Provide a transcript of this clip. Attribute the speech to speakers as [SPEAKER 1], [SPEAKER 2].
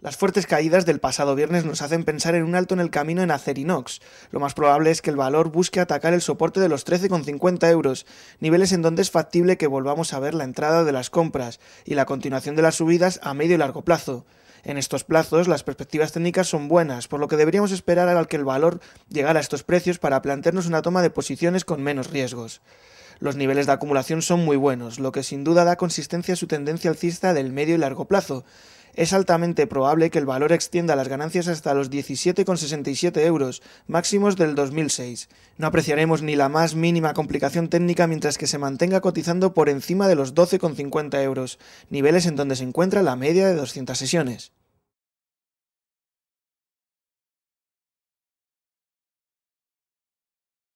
[SPEAKER 1] Las fuertes caídas del pasado viernes nos hacen pensar en un alto en el camino en Acerinox. Lo más probable es que el valor busque atacar el soporte de los 13,50 euros, niveles en donde es factible que volvamos a ver la entrada de las compras y la continuación de las subidas a medio y largo plazo. En estos plazos las perspectivas técnicas son buenas, por lo que deberíamos esperar a que el valor llegara a estos precios para plantearnos una toma de posiciones con menos riesgos. Los niveles de acumulación son muy buenos, lo que sin duda da consistencia a su tendencia alcista del medio y largo plazo, es altamente probable que el valor extienda las ganancias hasta los 17,67 euros, máximos del 2006. No apreciaremos ni la más mínima complicación técnica mientras que se mantenga cotizando por encima de los 12,50 euros, niveles en donde se encuentra la media de 200 sesiones.